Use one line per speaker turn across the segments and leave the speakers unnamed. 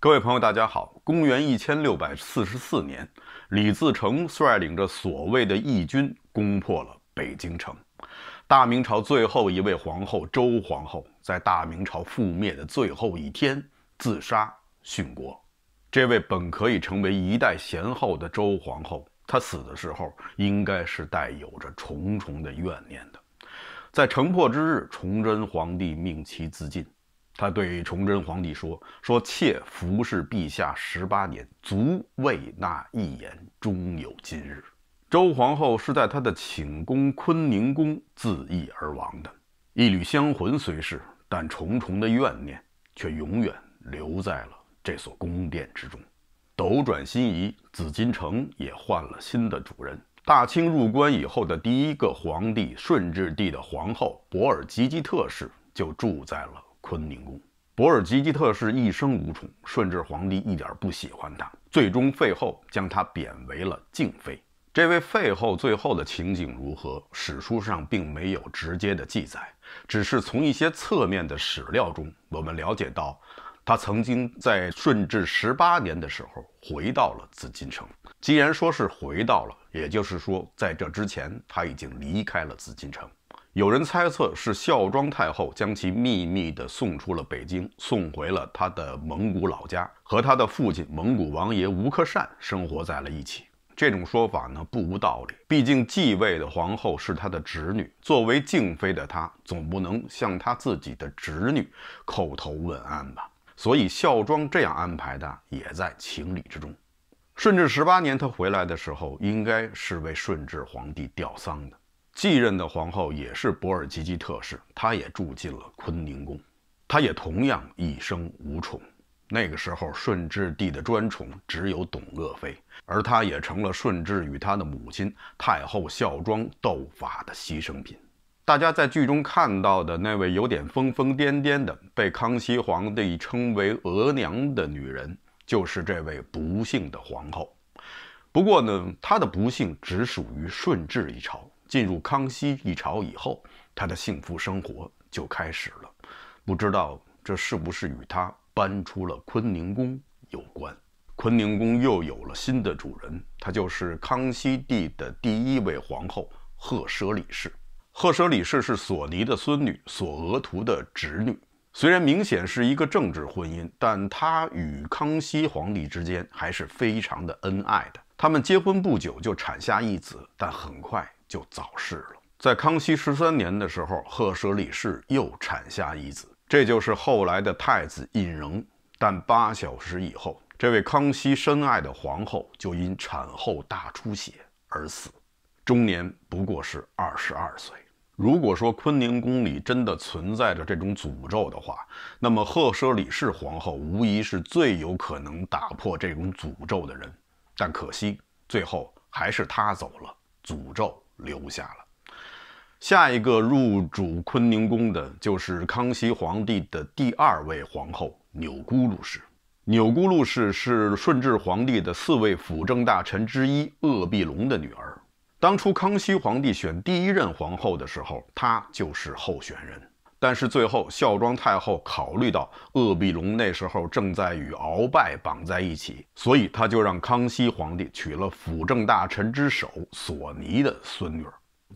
各位朋友，大家好。公元一千六百四十四年，李自成率领着所谓的义军攻破了北京城。大明朝最后一位皇后周皇后，在大明朝覆灭的最后一天自杀殉国。这位本可以成为一代贤后的周皇后，她死的时候应该是带有着重重的怨念的。在城破之日，崇祯皇帝命其自尽。他对崇祯皇帝说：“说妾服侍陛下十八年，足为那一言，终有今日。”周皇后是在她的寝宫坤宁宫自缢而亡的。一缕香魂虽逝，但重重的怨念却永远留在了这所宫殿之中。斗转星移，紫禁城也换了新的主人。大清入关以后的第一个皇帝顺治帝的皇后博尔济吉特氏就住在了。坤宁宫，博尔济吉特氏一生无宠，顺治皇帝一点不喜欢他，最终废后将他贬为了静妃。这位废后最后的情景如何？史书上并没有直接的记载，只是从一些侧面的史料中，我们了解到，他曾经在顺治十八年的时候回到了紫禁城。既然说是回到了，也就是说在这之前他已经离开了紫禁城。有人猜测是孝庄太后将其秘密的送出了北京，送回了他的蒙古老家，和他的父亲蒙古王爷吴克善生活在了一起。这种说法呢不无道理，毕竟继位的皇后是他的侄女，作为敬妃的她总不能向他自己的侄女叩头问安吧，所以孝庄这样安排的也在情理之中。顺治十八年他回来的时候，应该是为顺治皇帝吊丧的。继任的皇后也是博尔济吉特氏，她也住进了坤宁宫，她也同样一生无宠。那个时候，顺治帝的专宠只有董鄂妃，而她也成了顺治与他的母亲太后孝庄斗法的牺牲品。大家在剧中看到的那位有点疯疯癫癫的，被康熙皇帝称为额娘的女人，就是这位不幸的皇后。不过呢，她的不幸只属于顺治一朝。进入康熙一朝以后，他的幸福生活就开始了。不知道这是不是与他搬出了坤宁宫有关？坤宁宫又有了新的主人，她就是康熙帝的第一位皇后赫舍里氏。赫舍里氏是索尼的孙女，索额图的侄女。虽然明显是一个政治婚姻，但她与康熙皇帝之间还是非常的恩爱的。他们结婚不久就产下一子，但很快。就早逝了。在康熙十三年的时候，赫舍里氏又产下一子，这就是后来的太子胤禛。但八小时以后，这位康熙深爱的皇后就因产后大出血而死，终年不过是二十二岁。如果说坤宁宫里真的存在着这种诅咒的话，那么赫舍里氏皇后无疑是最有可能打破这种诅咒的人。但可惜，最后还是她走了，诅咒。留下了。下一个入主坤宁宫的，就是康熙皇帝的第二位皇后钮钴禄氏。钮钴禄氏是顺治皇帝的四位辅政大臣之一鄂必隆的女儿。当初康熙皇帝选第一任皇后的时候，她就是候选人。但是最后，孝庄太后考虑到鄂必龙那时候正在与鳌拜绑在一起，所以他就让康熙皇帝娶了辅政大臣之首索尼的孙女，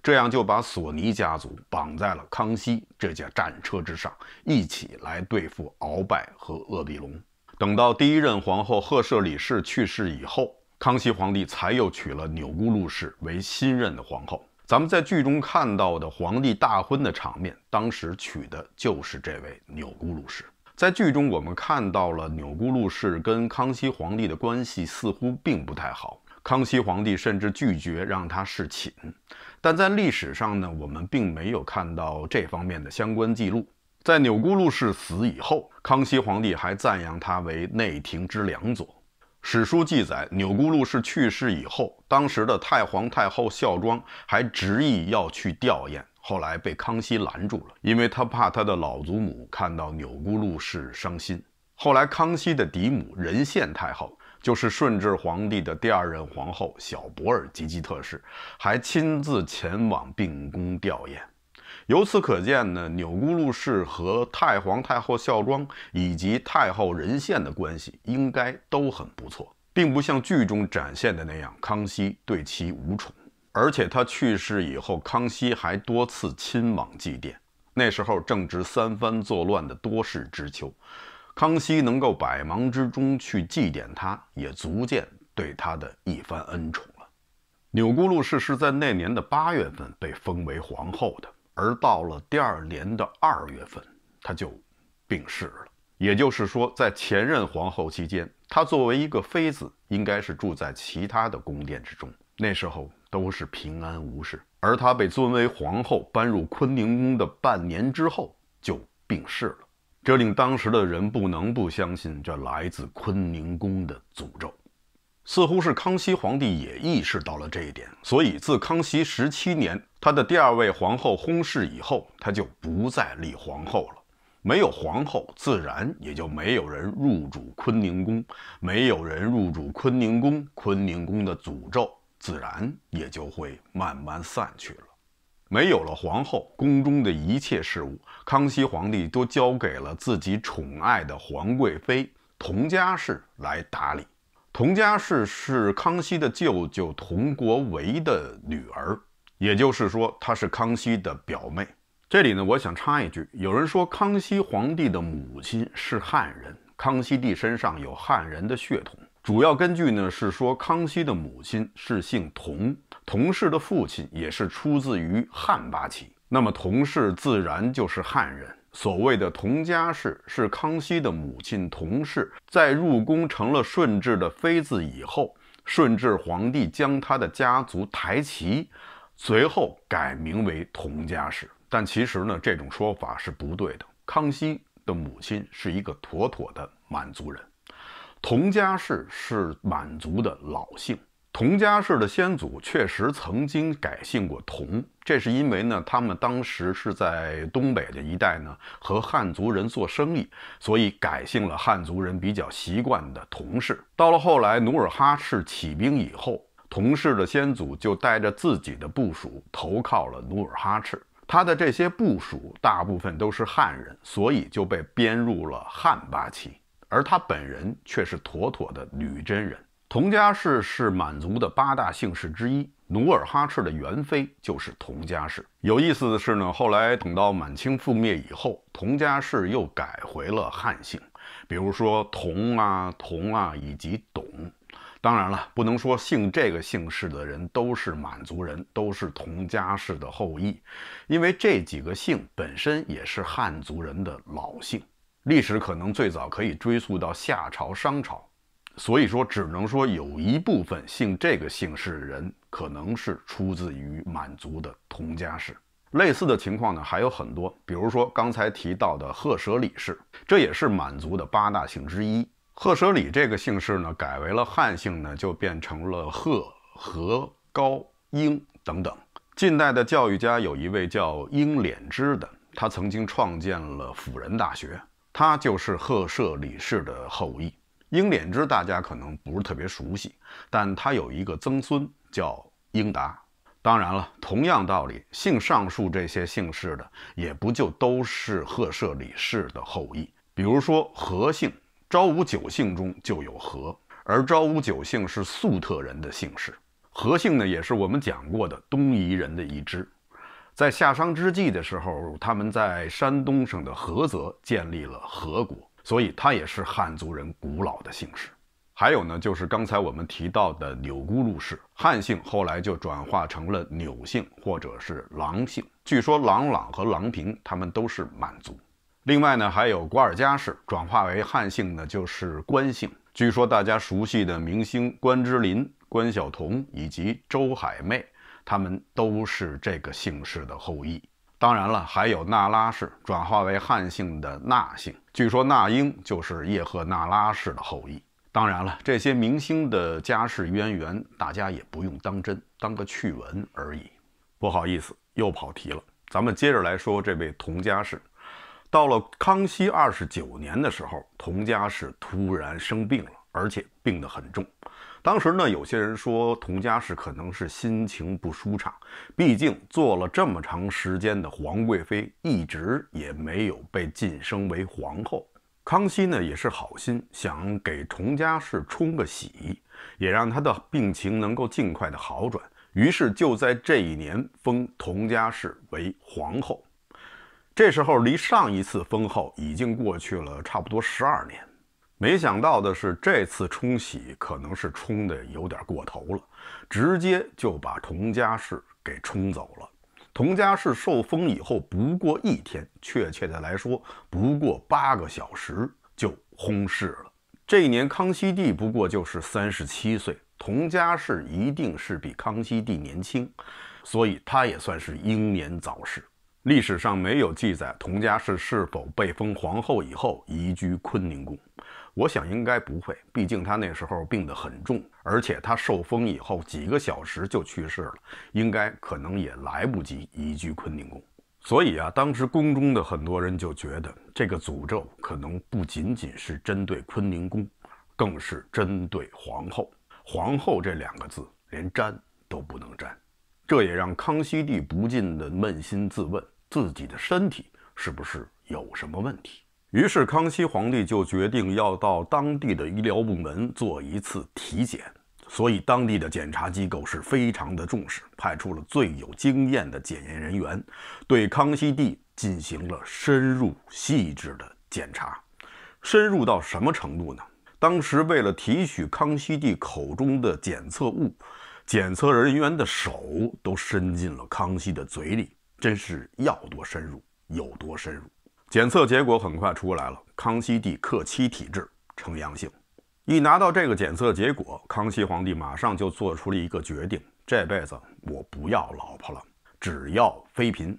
这样就把索尼家族绑在了康熙这架战车之上，一起来对付鳌拜和鄂必龙。等到第一任皇后赫舍里氏去世以后，康熙皇帝才又娶了钮祜禄氏为新任的皇后。咱们在剧中看到的皇帝大婚的场面，当时娶的就是这位钮钴禄氏。在剧中，我们看到了钮钴禄氏跟康熙皇帝的关系似乎并不太好，康熙皇帝甚至拒绝让他侍寝。但在历史上呢，我们并没有看到这方面的相关记录。在钮钴禄氏死以后，康熙皇帝还赞扬他为内廷之良佐。史书记载，钮祜禄氏去世以后，当时的太皇太后孝庄还执意要去吊唁，后来被康熙拦住了，因为他怕他的老祖母看到钮祜禄氏伤心。后来，康熙的嫡母仁献太后，就是顺治皇帝的第二任皇后小博尔吉吉特氏，还亲自前往病宫吊唁。由此可见呢，钮钴禄氏和太皇太后孝庄以及太后仁宪的关系应该都很不错，并不像剧中展现的那样，康熙对其无宠。而且他去世以后，康熙还多次亲往祭奠。那时候正值三藩作乱的多事之秋，康熙能够百忙之中去祭奠他，也足见对他的一番恩宠了。钮钴禄氏是在那年的八月份被封为皇后的。而到了第二年的二月份，她就病逝了。也就是说，在前任皇后期间，她作为一个妃子，应该是住在其他的宫殿之中，那时候都是平安无事。而她被尊为皇后，搬入坤宁宫的半年之后就病逝了，这令当时的人不能不相信这来自坤宁宫的诅咒。似乎是康熙皇帝也意识到了这一点，所以自康熙十七年他的第二位皇后薨逝以后，他就不再立皇后了。没有皇后，自然也就没有人入主坤宁宫，没有人入主坤宁宫，坤宁宫的诅咒自然也就会慢慢散去了。没有了皇后，宫中的一切事务，康熙皇帝都交给了自己宠爱的皇贵妃佟佳氏来打理。佟佳氏是康熙的舅舅佟国维的女儿，也就是说，她是康熙的表妹。这里呢，我想插一句，有人说康熙皇帝的母亲是汉人，康熙帝身上有汉人的血统。主要根据呢是说，康熙的母亲是姓佟，佟氏的父亲也是出自于汉八旗，那么佟氏自然就是汉人。所谓的佟佳氏是康熙的母亲佟氏，在入宫成了顺治的妃子以后，顺治皇帝将她的家族抬旗，随后改名为佟佳氏。但其实呢，这种说法是不对的。康熙的母亲是一个妥妥的满族人，佟佳氏是满族的老姓。佟家氏的先祖确实曾经改姓过佟，这是因为呢，他们当时是在东北的一带呢，和汉族人做生意，所以改姓了汉族人比较习惯的佟氏。到了后来，努尔哈赤起兵以后，佟氏的先祖就带着自己的部署投靠了努尔哈赤，他的这些部署大部分都是汉人，所以就被编入了汉八旗，而他本人却是妥妥的女真人。佟家氏是满族的八大姓氏之一，努尔哈赤的原妃就是佟家氏。有意思的是呢，后来等到满清覆灭以后，佟家氏又改回了汉姓，比如说佟啊、佟啊以及董。当然了，不能说姓这个姓氏的人都是满族人，都是佟家氏的后裔，因为这几个姓本身也是汉族人的老姓，历史可能最早可以追溯到夏朝、商朝。所以说，只能说有一部分姓这个姓氏的人，可能是出自于满族的佟家氏。类似的情况呢还有很多，比如说刚才提到的赫舍里氏，这也是满族的八大姓之一。赫舍里这个姓氏呢，改为了汉姓呢，就变成了赫、和、高、英等等。近代的教育家有一位叫英敛之的，他曾经创建了辅仁大学，他就是赫舍里氏的后裔。英敛之，大家可能不是特别熟悉，但他有一个曾孙叫英达。当然了，同样道理，姓上述这些姓氏的，也不就都是赫舍里氏的后裔。比如说何姓，昭武九姓中就有何，而昭武九姓是粟特人的姓氏，何姓呢，也是我们讲过的东夷人的一支，在夏商之际的时候，他们在山东省的菏泽建立了何国。所以，他也是汉族人古老的姓氏。还有呢，就是刚才我们提到的钮钴禄氏，汉姓后来就转化成了钮姓或者是郎姓。据说郎朗和郎平他们都是满族。另外呢，还有瓜尔佳氏，转化为汉姓呢就是关姓。据说大家熟悉的明星关之琳、关晓彤以及周海媚，他们都是这个姓氏的后裔。当然了，还有那拉氏转化为汉姓的那姓。据说那英就是叶赫那拉氏的后裔。当然了，这些明星的家世渊源，大家也不用当真，当个趣闻而已。不好意思，又跑题了。咱们接着来说这位佟家氏。到了康熙二十九年的时候，佟家氏突然生病了，而且病得很重。当时呢，有些人说佟佳氏可能是心情不舒畅，毕竟做了这么长时间的皇贵妃，一直也没有被晋升为皇后。康熙呢也是好心想给佟佳氏冲个喜，也让她的病情能够尽快的好转。于是就在这一年封佟佳氏为皇后。这时候离上一次封后已经过去了差不多十二年。没想到的是，这次冲洗可能是冲的有点过头了，直接就把佟家氏给冲走了。佟家氏受封以后不过一天，确切的来说不过八个小时就轰逝了。这一年康熙帝不过就是三十七岁，佟家氏一定是比康熙帝年轻，所以他也算是英年早逝。历史上没有记载佟家氏是否被封皇后以后移居坤宁宫。我想应该不会，毕竟他那时候病得很重，而且他受封以后几个小时就去世了，应该可能也来不及移居坤宁宫。所以啊，当时宫中的很多人就觉得，这个诅咒可能不仅仅是针对坤宁宫，更是针对皇后。皇后这两个字连沾都不能沾，这也让康熙帝不禁的扪心自问，自己的身体是不是有什么问题？于是，康熙皇帝就决定要到当地的医疗部门做一次体检，所以当地的检查机构是非常的重视，派出了最有经验的检验人员，对康熙帝进行了深入细致的检查。深入到什么程度呢？当时为了提取康熙帝口中的检测物，检测人员的手都伸进了康熙的嘴里，真是要多深入有多深入。检测结果很快出来了，康熙帝克妻体质呈阳性。一拿到这个检测结果，康熙皇帝马上就做出了一个决定：这辈子我不要老婆了，只要妃嫔。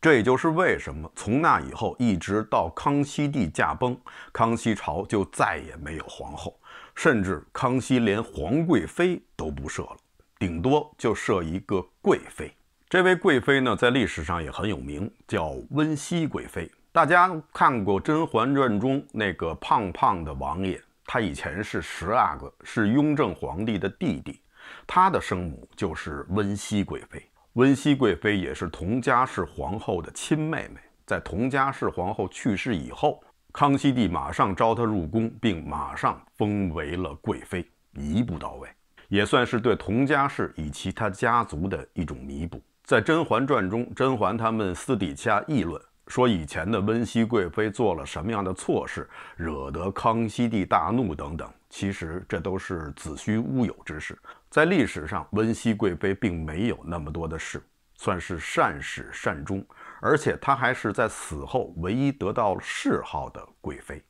这也就是为什么从那以后一直到康熙帝驾崩，康熙朝就再也没有皇后，甚至康熙连皇贵妃都不设了，顶多就设一个贵妃。这位贵妃呢，在历史上也很有名，叫温僖贵妃。大家看过《甄嬛传》中那个胖胖的王爷，他以前是十阿哥，是雍正皇帝的弟弟，他的生母就是温西贵妃。温西贵妃也是佟佳氏皇后的亲妹妹。在佟佳氏皇后去世以后，康熙帝马上召她入宫，并马上封为了贵妃，一步到位，也算是对佟佳氏以及其他家族的一种弥补。在《甄嬛传》中，甄嬛他们私底下议论。说以前的温熹贵妃做了什么样的错事，惹得康熙帝大怒等等，其实这都是子虚乌有之事。在历史上，温熹贵妃并没有那么多的事，算是善始善终。而且她还是在死后唯一得到谥号的贵妃。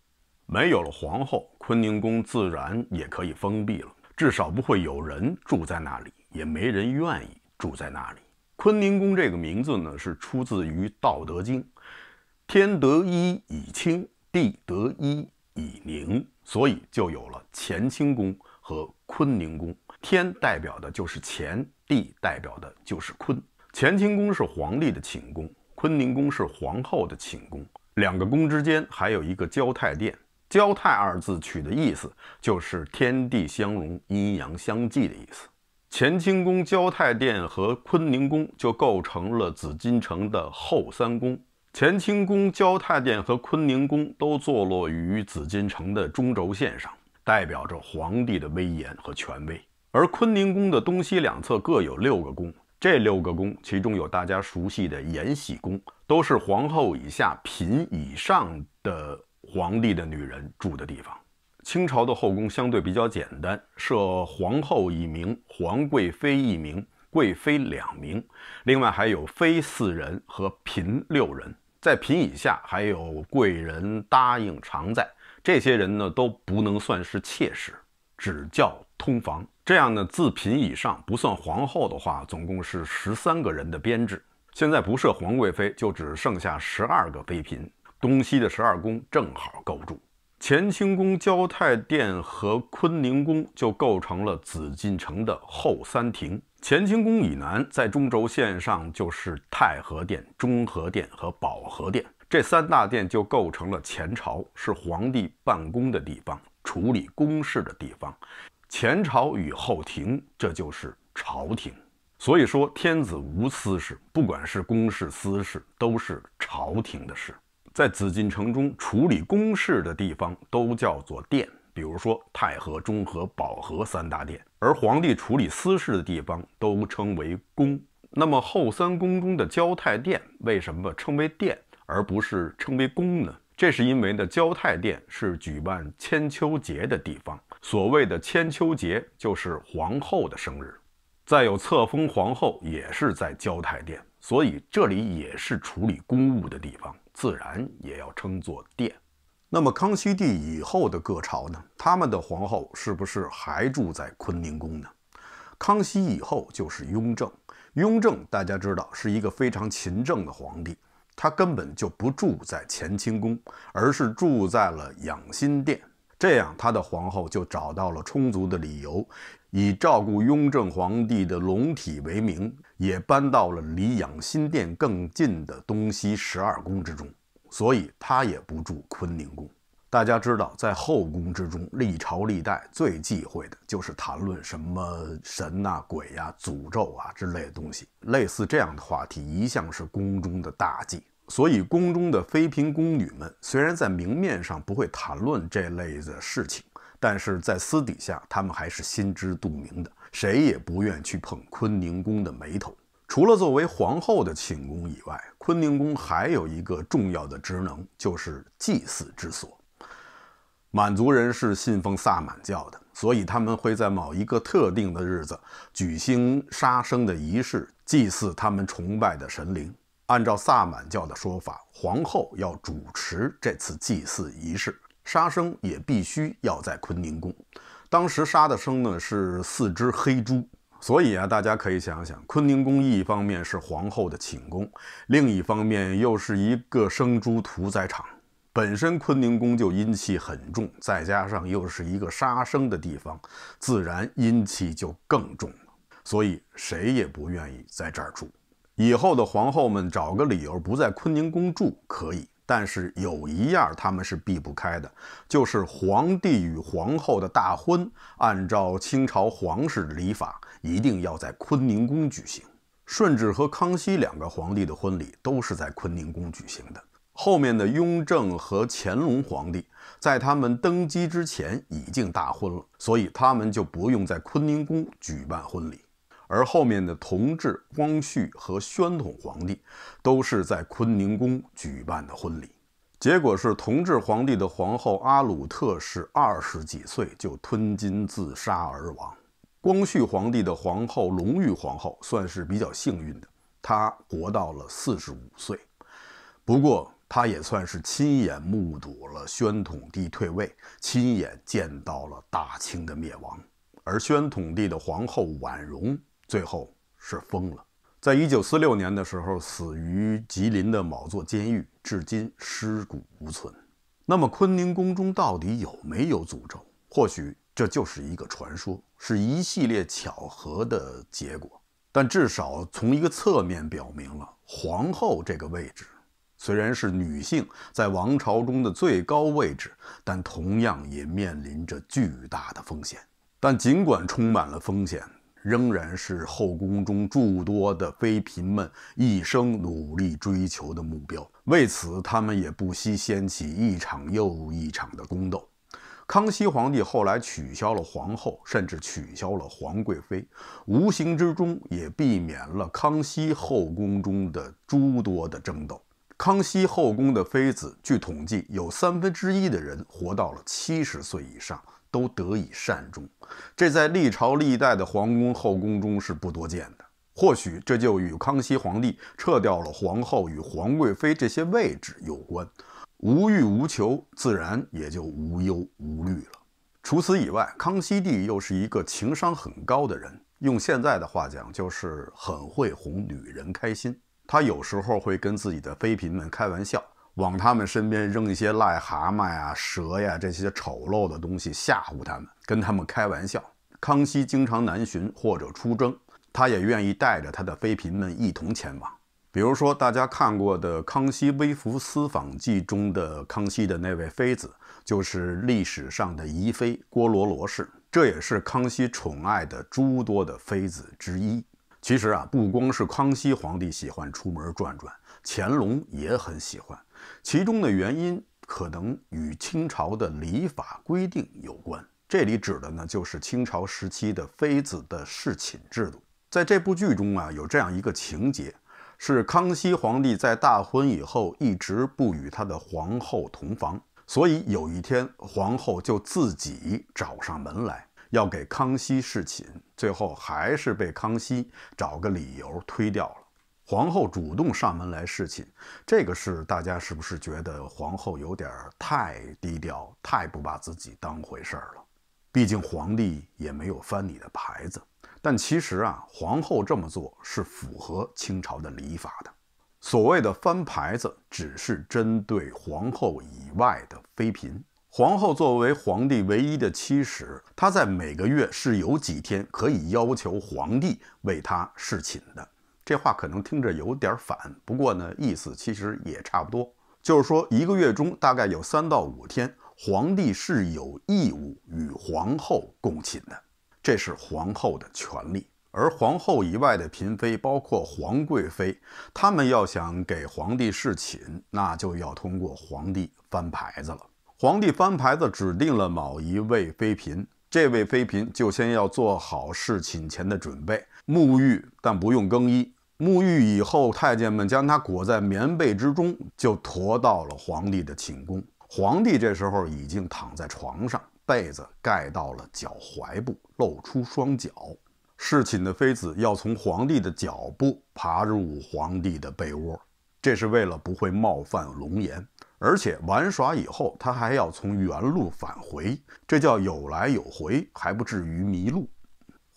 没有了皇后，坤宁宫自然也可以封闭了，至少不会有人住在那里，也没人愿意住在那里。坤宁宫这个名字呢，是出自于《道德经》。天得一以清，地得一以宁，所以就有了乾清宫和坤宁宫。天代表的就是乾，地代表的就是坤。乾清宫是皇帝的寝宫，坤宁宫是皇后的寝宫。两个宫之间还有一个交泰殿。交泰二字取的意思就是天地相融、阴阳相济的意思。乾清宫交泰殿和坤宁宫就构成了紫禁城的后三宫。乾清宫、交泰殿和坤宁宫都坐落于紫禁城的中轴线上，代表着皇帝的威严和权威。而坤宁宫的东西两侧各有六个宫，这六个宫其中有大家熟悉的延禧宫，都是皇后以下嫔以上的皇帝的女人住的地方。清朝的后宫相对比较简单，设皇后一名，皇贵妃一名，贵妃两名，另外还有妃四人和嫔六人。在嫔以下，还有贵人、答应、常在，这些人呢都不能算是妾室，只叫通房。这样呢，自嫔以上不算皇后的话，总共是十三个人的编制。现在不设皇贵妃，就只剩下十二个妃嫔，东西的十二宫正好够住。乾清宫、交泰殿和坤宁宫就构成了紫禁城的后三庭。乾清宫以南，在中轴线上就是太和殿、中和殿和保和殿，这三大殿就构成了前朝，是皇帝办公的地方、处理公事的地方。前朝与后庭，这就是朝廷。所以说，天子无私事，不管是公事、私事，都是朝廷的事。在紫禁城中处理公事的地方都叫做殿，比如说太和、中和、保和三大殿；而皇帝处理私事的地方都称为宫。那么后三宫中的交泰殿为什么称为殿而不是称为宫呢？这是因为呢，交泰殿是举办千秋节的地方。所谓的千秋节就是皇后的生日，再有册封皇后也是在交泰殿，所以这里也是处理公务的地方。自然也要称作殿。那么康熙帝以后的各朝呢？他们的皇后是不是还住在坤宁宫呢？康熙以后就是雍正，雍正大家知道是一个非常勤政的皇帝，他根本就不住在乾清宫，而是住在了养心殿。这样，他的皇后就找到了充足的理由，以照顾雍正皇帝的龙体为名。也搬到了离养心殿更近的东西十二宫之中，所以他也不住坤宁宫。大家知道，在后宫之中，历朝历代最忌讳的就是谈论什么神啊、鬼啊、诅咒啊之类的东西。类似这样的话题一向是宫中的大忌，所以宫中的妃嫔、宫女们虽然在明面上不会谈论这类的事情，但是在私底下，她们还是心知肚明的。谁也不愿去碰坤宁宫的眉头。除了作为皇后的寝宫以外，坤宁宫还有一个重要的职能，就是祭祀之所。满族人是信奉萨满教的，所以他们会在某一个特定的日子举行杀生的仪式，祭祀他们崇拜的神灵。按照萨满教的说法，皇后要主持这次祭祀仪式，杀生也必须要在坤宁宫。当时杀的生呢是四只黑猪，所以啊，大家可以想想，坤宁宫一方面是皇后的寝宫，另一方面又是一个生猪屠宰场。本身坤宁宫就阴气很重，再加上又是一个杀生的地方，自然阴气就更重了。所以谁也不愿意在这儿住。以后的皇后们找个理由不在坤宁宫住可以。但是有一样他们是避不开的，就是皇帝与皇后的大婚。按照清朝皇室礼法，一定要在坤宁宫举行。顺治和康熙两个皇帝的婚礼都是在坤宁宫举行的。后面的雍正和乾隆皇帝，在他们登基之前已经大婚了，所以他们就不用在坤宁宫举办婚礼。而后面的同治、光绪和宣统皇帝都是在坤宁宫举办的婚礼，结果是同治皇帝的皇后阿鲁特氏二十几岁就吞金自杀而亡。光绪皇帝的皇后隆裕皇后算是比较幸运的，她活到了四十五岁。不过，她也算是亲眼目睹了宣统帝退位，亲眼见到了大清的灭亡。而宣统帝的皇后婉容。最后是疯了，在一九四六年的时候，死于吉林的某座监狱，至今尸骨无存。那么，坤宁宫中到底有没有诅咒？或许这就是一个传说，是一系列巧合的结果。但至少从一个侧面表明了，皇后这个位置，虽然是女性在王朝中的最高位置，但同样也面临着巨大的风险。但尽管充满了风险。仍然是后宫中诸多的妃嫔们一生努力追求的目标。为此，他们也不惜掀起一场又一场的宫斗。康熙皇帝后来取消了皇后，甚至取消了皇贵妃，无形之中也避免了康熙后宫中的诸多的争斗。康熙后宫的妃子，据统计，有三分之一的人活到了七十岁以上。都得以善终，这在历朝历代的皇宫后宫中是不多见的。或许这就与康熙皇帝撤掉了皇后与皇贵妃这些位置有关，无欲无求，自然也就无忧无虑了。除此以外，康熙帝又是一个情商很高的人，用现在的话讲，就是很会哄女人开心。他有时候会跟自己的妃嫔们开玩笑。往他们身边扔一些癞蛤蟆呀、蛇呀这些丑陋的东西吓唬他们，跟他们开玩笑。康熙经常南巡或者出征，他也愿意带着他的妃嫔们一同前往。比如说大家看过的《康熙微服私访记》中的康熙的那位妃子，就是历史上的宜妃郭罗罗氏，这也是康熙宠爱的诸多的妃子之一。其实啊，不光是康熙皇帝喜欢出门转转，乾隆也很喜欢。其中的原因可能与清朝的礼法规定有关，这里指的呢就是清朝时期的妃子的侍寝制度。在这部剧中啊，有这样一个情节：是康熙皇帝在大婚以后一直不与他的皇后同房，所以有一天皇后就自己找上门来，要给康熙侍寝，最后还是被康熙找个理由推掉了。皇后主动上门来侍寝，这个事大家是不是觉得皇后有点太低调、太不把自己当回事儿了？毕竟皇帝也没有翻你的牌子。但其实啊，皇后这么做是符合清朝的礼法的。所谓的翻牌子，只是针对皇后以外的妃嫔。皇后作为皇帝唯一的妻室，她在每个月是有几天可以要求皇帝为她侍寝的。这话可能听着有点反，不过呢，意思其实也差不多。就是说，一个月中大概有三到五天，皇帝是有义务与皇后共寝的，这是皇后的权利。而皇后以外的嫔妃，包括皇贵妃，她们要想给皇帝侍寝，那就要通过皇帝翻牌子了。皇帝翻牌子，指定了某一位妃嫔，这位妃嫔就先要做好侍寝前的准备，沐浴，但不用更衣。沐浴以后，太监们将他裹在棉被之中，就驮到了皇帝的寝宫。皇帝这时候已经躺在床上，被子盖到了脚踝部，露出双脚。侍寝的妃子要从皇帝的脚部爬入皇帝的被窝，这是为了不会冒犯龙颜。而且玩耍以后，他还要从原路返回，这叫有来有回，还不至于迷路。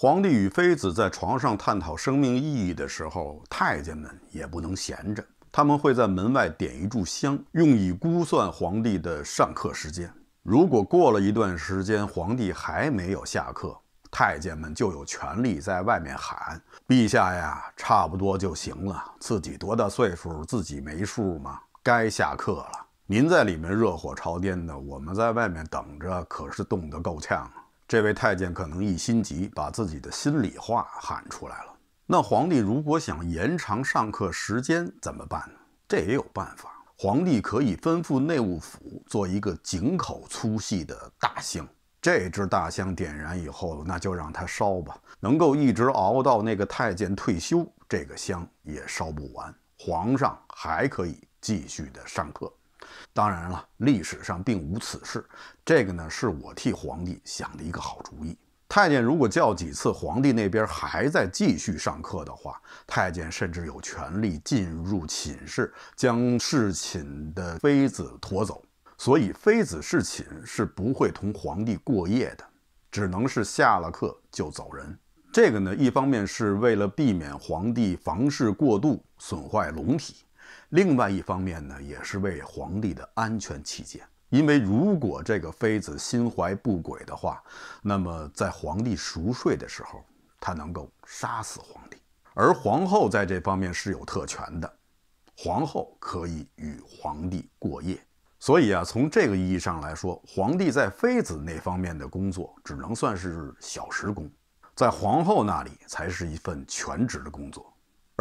皇帝与妃子在床上探讨生命意义的时候，太监们也不能闲着。他们会在门外点一炷香，用以估算皇帝的上课时间。如果过了一段时间，皇帝还没有下课，太监们就有权利在外面喊：“陛下呀，差不多就行了。”自己多大岁数，自己没数吗？该下课了。您在里面热火朝天的，我们在外面等着，可是冻得够呛。这位太监可能一心急，把自己的心里话喊出来了。那皇帝如果想延长上课时间怎么办呢？这也有办法，皇帝可以吩咐内务府做一个井口粗细的大箱，这只大香点燃以后，那就让它烧吧。能够一直熬到那个太监退休，这个香也烧不完，皇上还可以继续的上课。当然了，历史上并无此事。这个呢，是我替皇帝想的一个好主意。太监如果叫几次，皇帝那边还在继续上课的话，太监甚至有权利进入寝室，将侍寝的妃子拖走。所以，妃子侍寝是不会同皇帝过夜的，只能是下了课就走人。这个呢，一方面是为了避免皇帝房事过度，损坏龙体。另外一方面呢，也是为皇帝的安全起见，因为如果这个妃子心怀不轨的话，那么在皇帝熟睡的时候，她能够杀死皇帝。而皇后在这方面是有特权的，皇后可以与皇帝过夜。所以啊，从这个意义上来说，皇帝在妃子那方面的工作只能算是小时工，在皇后那里才是一份全职的工作。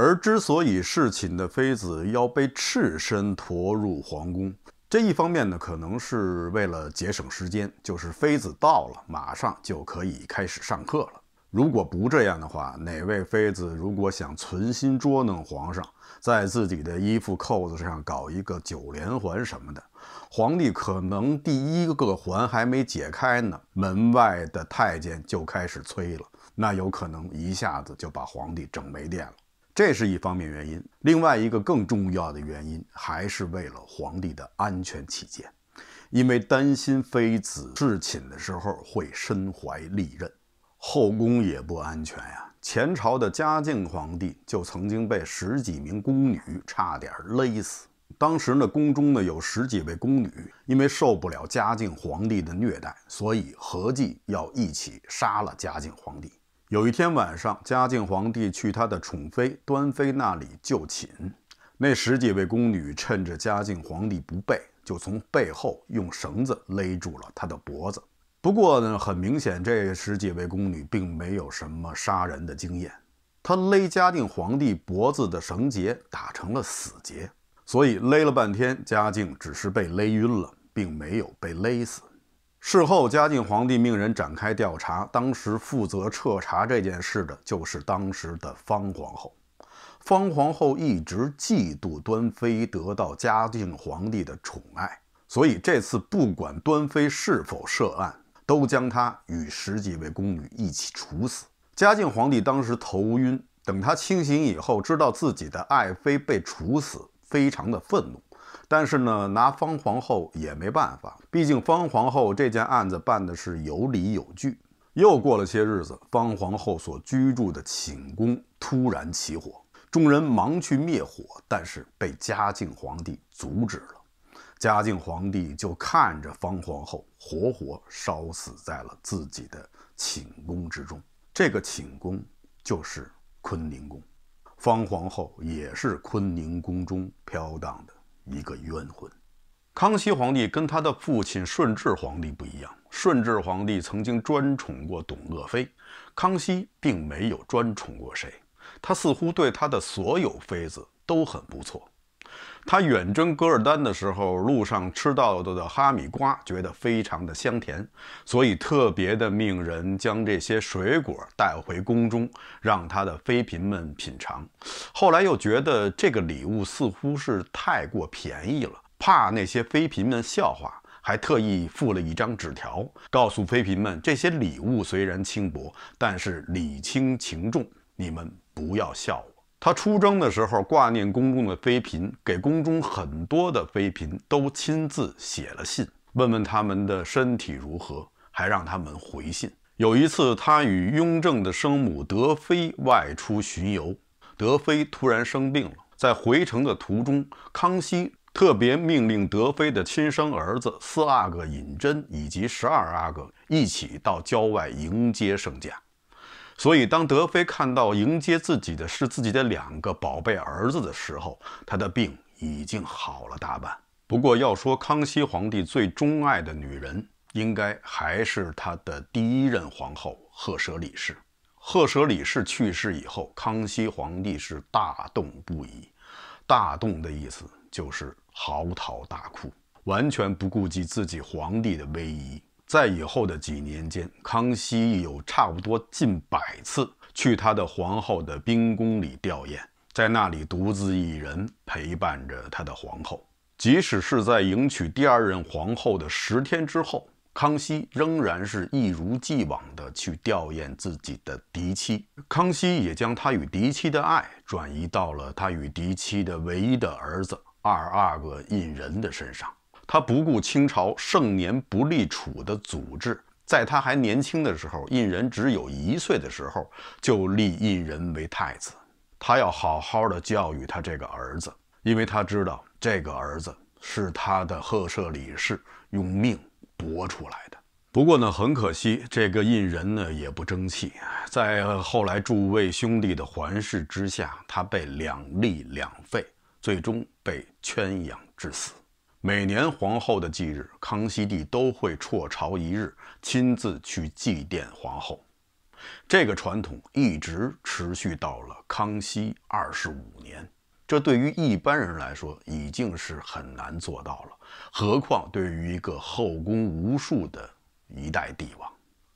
而之所以侍寝的妃子要被赤身驮入皇宫，这一方面呢，可能是为了节省时间，就是妃子到了，马上就可以开始上课了。如果不这样的话，哪位妃子如果想存心捉弄皇上，在自己的衣服扣子上搞一个九连环什么的，皇帝可能第一个环还没解开呢，门外的太监就开始催了，那有可能一下子就把皇帝整没电了。这是一方面原因，另外一个更重要的原因还是为了皇帝的安全起见，因为担心妃子侍寝的时候会身怀利刃，后宫也不安全呀。前朝的嘉靖皇帝就曾经被十几名宫女差点勒死，当时呢，宫中呢有十几位宫女，因为受不了嘉靖皇帝的虐待，所以合计要一起杀了嘉靖皇帝。有一天晚上，嘉靖皇帝去他的宠妃端妃那里就寝，那十几位宫女趁着嘉靖皇帝不备，就从背后用绳子勒住了他的脖子。不过呢，很明显这十几位宫女并没有什么杀人的经验，她勒嘉靖皇帝脖子的绳结打成了死结，所以勒了半天，嘉靖只是被勒晕了，并没有被勒死。事后，嘉靖皇帝命人展开调查。当时负责彻查这件事的就是当时的方皇后。方皇后一直嫉妒端妃得到嘉靖皇帝的宠爱，所以这次不管端妃是否涉案，都将她与十几位宫女一起处死。嘉靖皇帝当时头晕，等他清醒以后，知道自己的爱妃被处死，非常的愤怒。但是呢，拿方皇后也没办法，毕竟方皇后这件案子办的是有理有据。又过了些日子，方皇后所居住的寝宫突然起火，众人忙去灭火，但是被嘉靖皇帝阻止了。嘉靖皇帝就看着方皇后活活烧死在了自己的寝宫之中。这个寝宫就是坤宁宫，方皇后也是坤宁宫中飘荡的。一个冤魂。康熙皇帝跟他的父亲顺治皇帝不一样，顺治皇帝曾经专宠过董鄂妃，康熙并没有专宠过谁，他似乎对他的所有妃子都很不错。他远征噶尔丹的时候，路上吃到的哈密瓜，觉得非常的香甜，所以特别的命人将这些水果带回宫中，让他的妃嫔们品尝。后来又觉得这个礼物似乎是太过便宜了，怕那些妃嫔们笑话，还特意附了一张纸条，告诉妃嫔们：这些礼物虽然轻薄，但是礼轻情重，你们不要笑。他出征的时候，挂念宫中的妃嫔，给宫中很多的妃嫔都亲自写了信，问问他们的身体如何，还让他们回信。有一次，他与雍正的生母德妃外出巡游，德妃突然生病了，在回城的途中，康熙特别命令德妃的亲生儿子四阿哥胤禛以及十二阿哥一起到郊外迎接圣驾。所以，当德妃看到迎接自己的是自己的两个宝贝儿子的时候，她的病已经好了大半。不过，要说康熙皇帝最钟爱的女人，应该还是他的第一任皇后赫舍里氏。赫舍里氏去世以后，康熙皇帝是大动不已。大动的意思就是嚎啕大哭，完全不顾及自己皇帝的威仪。在以后的几年间，康熙有差不多近百次去他的皇后的冰宫里吊唁，在那里独自一人陪伴着他的皇后。即使是在迎娶第二任皇后的十天之后，康熙仍然是一如既往地去吊唁自己的嫡妻。康熙也将他与嫡妻的爱转移到了他与嫡妻的唯一的儿子二阿哥胤仁的身上。他不顾清朝盛年不立储的阻滞，在他还年轻的时候，胤仁只有一岁的时候，就立胤仁为太子。他要好好的教育他这个儿子，因为他知道这个儿子是他的赫舍里氏用命搏出来的。不过呢，很可惜，这个胤仁呢也不争气，在后来诸位兄弟的环视之下，他被两立两废，最终被圈养致死。每年皇后的忌日，康熙帝都会辍朝一日，亲自去祭奠皇后。这个传统一直持续到了康熙二十五年。这对于一般人来说已经是很难做到了，何况对于一个后宫无数的一代帝王，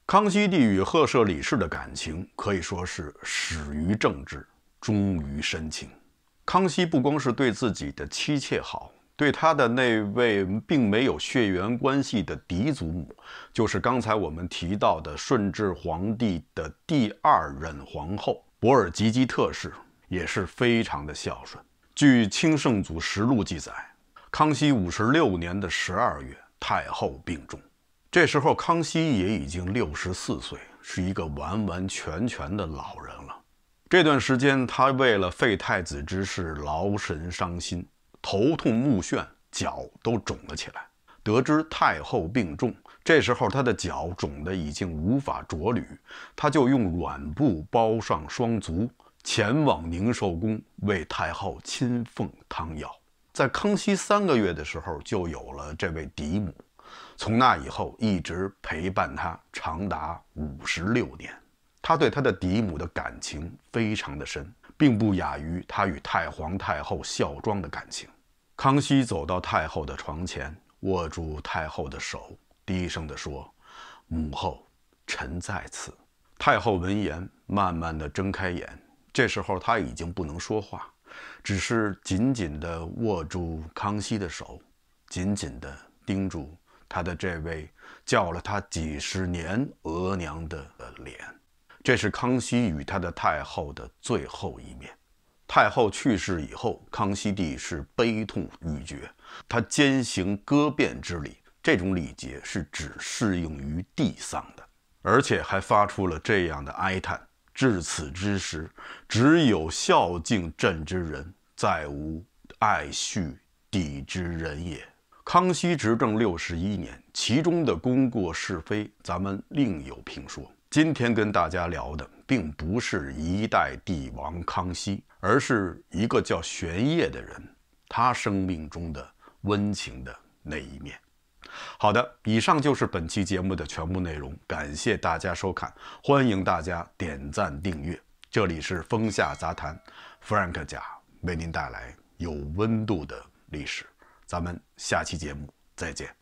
康熙帝与赫舍里氏的感情可以说是始于政治，终于深情。康熙不光是对自己的妻妾好。对他的那位并没有血缘关系的嫡祖母，就是刚才我们提到的顺治皇帝的第二任皇后博尔济吉特氏，也是非常的孝顺。据《清圣祖实录》记载，康熙五十六年的十二月，太后病重，这时候康熙也已经六十四岁，是一个完完全全的老人了。这段时间，他为了废太子之事劳神伤心。头痛目眩，脚都肿了起来。得知太后病重，这时候他的脚肿得已经无法着履，他就用软布包上双足，前往宁寿宫为太后亲奉汤药。在康熙三个月的时候，就有了这位嫡母，从那以后一直陪伴他长达五十六年，他对他的嫡母的感情非常的深。并不亚于他与太皇太后孝庄的感情。康熙走到太后的床前，握住太后的手，低声地说：“母后，臣在此。”太后闻言，慢慢的睁开眼。这时候，她已经不能说话，只是紧紧地握住康熙的手，紧紧地盯住他的这位叫了他几十年额娘的脸。这是康熙与他的太后的最后一面。太后去世以后，康熙帝是悲痛欲绝，他兼行割辫之礼，这种礼节是只适用于帝丧的，而且还发出了这样的哀叹：“至此之时，只有孝敬朕之人，再无爱婿帝之人也。”康熙执政六十一年，其中的功过是非，咱们另有评说。今天跟大家聊的并不是一代帝王康熙，而是一个叫玄烨的人，他生命中的温情的那一面。好的，以上就是本期节目的全部内容，感谢大家收看，欢迎大家点赞订阅。这里是风下杂谈，Frank 讲为您带来有温度的历史，咱们下期节目再见。